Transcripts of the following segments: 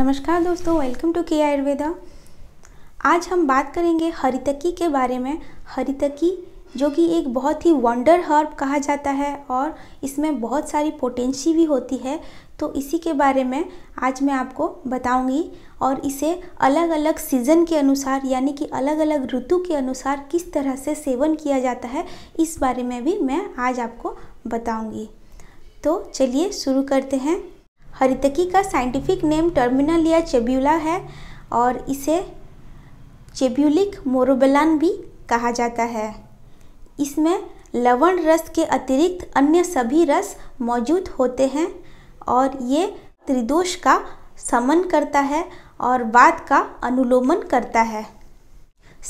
नमस्कार दोस्तों welcome to के आयुर्वेदा आज हम बात करेंगे हरितकी के बारे में हरितकी जो कि एक बहुत ही वंडर हर्ब कहा जाता है और इसमें बहुत सारी पोटेंसी भी होती है तो इसी के बारे में आज मैं आपको बताऊंगी और इसे अलग अलग सीज़न के अनुसार यानी कि अलग अलग ऋतु के अनुसार किस तरह से सेवन किया जाता है इस बारे में भी मैं आज आपको बताऊंगी तो चलिए शुरू करते हैं हरितकी का साइंटिफिक नेम टर्मिनल या चेब्यूला है और इसे चेब्यूलिक मोरोबलान भी कहा जाता है इसमें लवण रस के अतिरिक्त अन्य सभी रस मौजूद होते हैं और ये त्रिदोष का समन करता है और वाद का अनुलोमन करता है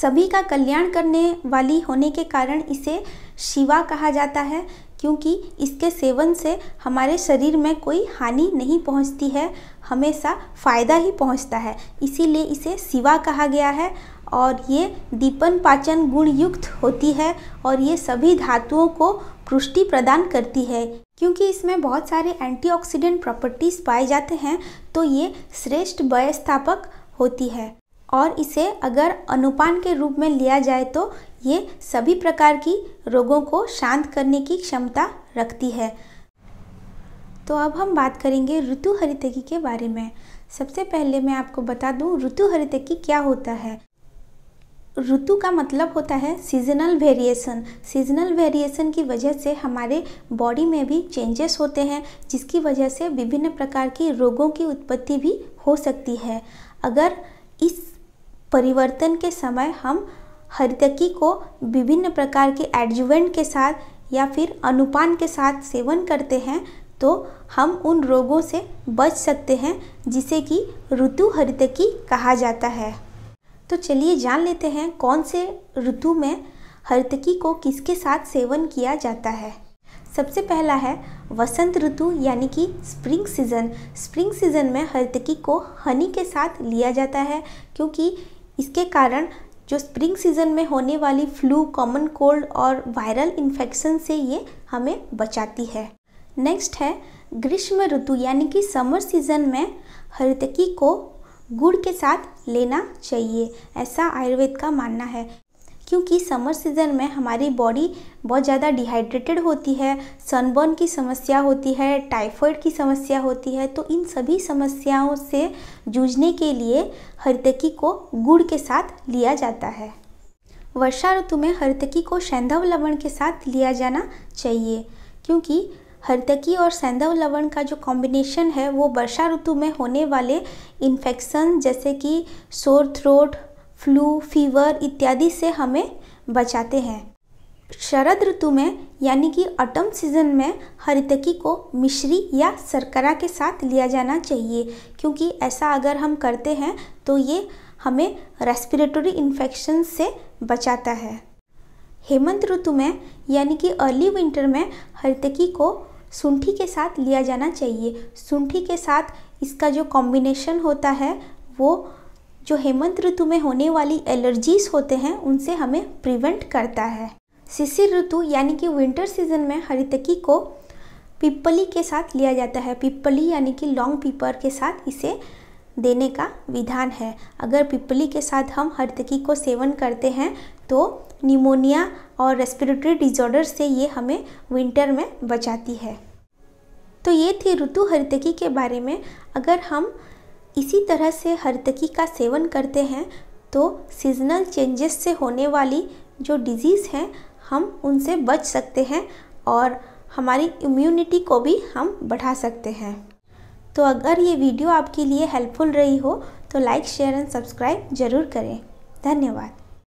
सभी का कल्याण करने वाली होने के कारण इसे शिवा कहा जाता है क्योंकि इसके सेवन से हमारे शरीर में कोई हानि नहीं पहुंचती है हमेशा फ़ायदा ही पहुंचता है इसीलिए इसे सिवा कहा गया है और ये दीपन पाचन गुण युक्त होती है और ये सभी धातुओं को पुष्टि प्रदान करती है क्योंकि इसमें बहुत सारे एंटीऑक्सीडेंट प्रॉपर्टीज़ पाए जाते हैं तो ये श्रेष्ठ व्यस्थापक होती है और इसे अगर अनुपान के रूप में लिया जाए तो ये सभी प्रकार की रोगों को शांत करने की क्षमता रखती है तो अब हम बात करेंगे ऋतु हरितकी के बारे में सबसे पहले मैं आपको बता दूं ऋतु हरितकी क्या होता है ऋतु का मतलब होता है सीजनल वेरिएशन सीजनल वेरिएशन की वजह से हमारे बॉडी में भी चेंजेस होते हैं जिसकी वजह से विभिन्न प्रकार की रोगों की उत्पत्ति भी हो सकती है अगर इस परिवर्तन के समय हम हरितकी को विभिन्न प्रकार के एडजुवेंट के साथ या फिर अनुपान के साथ सेवन करते हैं तो हम उन रोगों से बच सकते हैं जिसे कि ऋतु हरितकी कहा जाता है तो चलिए जान लेते हैं कौन से ऋतु में हरितकी को किसके साथ सेवन किया जाता है सबसे पहला है वसंत ऋतु यानी कि स्प्रिंग सीज़न स्प्रिंग सीज़न में हरितकी को हनी के साथ लिया जाता है क्योंकि इसके कारण जो स्प्रिंग सीज़न में होने वाली फ्लू कॉमन कोल्ड और वायरल इन्फेक्शन से ये हमें बचाती है नेक्स्ट है ग्रीष्म ऋतु यानी कि समर सीज़न में हरितकी को गुड़ के साथ लेना चाहिए ऐसा आयुर्वेद का मानना है क्योंकि समर सीज़न में हमारी बॉडी बहुत ज़्यादा डिहाइड्रेटेड होती है सनबर्न की समस्या होती है टाइफॉइड की समस्या होती है तो इन सभी समस्याओं से जूझने के लिए हरतकी को गुड़ के साथ लिया जाता है वर्षा ऋतु में हरतकी को सैंधव लवण के साथ लिया जाना चाहिए क्योंकि हरतकी और सैंधव लवण का जो कॉम्बिनेशन है वो वर्षा ऋतु में होने वाले इन्फेक्शन जैसे कि सोर थ्रोट फ्लू फीवर इत्यादि से हमें बचाते हैं शरद ऋतु में यानी कि ऑटम सीजन में हरितकी को मिश्री या सरकरा के साथ लिया जाना चाहिए क्योंकि ऐसा अगर हम करते हैं तो ये हमें रेस्पिरेटरी इन्फेक्शन से बचाता है हेमंत ऋतु में यानी कि अर्ली विंटर में हरितकी को सुंठी के साथ लिया जाना चाहिए सुंठी के साथ इसका जो कॉम्बिनेशन होता है वो जो हेमंत ऋतु में होने वाली एलर्जीज होते हैं उनसे हमें प्रिवेंट करता है शिशिर ऋतु यानी कि विंटर सीजन में हरितकी को पिपली के साथ लिया जाता है पिपली यानी कि लॉन्ग पीपर के साथ इसे देने का विधान है अगर पिपली के साथ हम हरितकी को सेवन करते हैं तो निमोनिया और रेस्पिरेटरी डिजॉर्डर से ये हमें विंटर में बचाती है तो ये थी ऋतु हरितकी के बारे में अगर हम इसी तरह से हरतकी का सेवन करते हैं तो सीजनल चेंजेस से होने वाली जो डिजीज़ हैं हम उनसे बच सकते हैं और हमारी इम्यूनिटी को भी हम बढ़ा सकते हैं तो अगर ये वीडियो आपके लिए हेल्पफुल रही हो तो लाइक शेयर एंड सब्सक्राइब ज़रूर करें धन्यवाद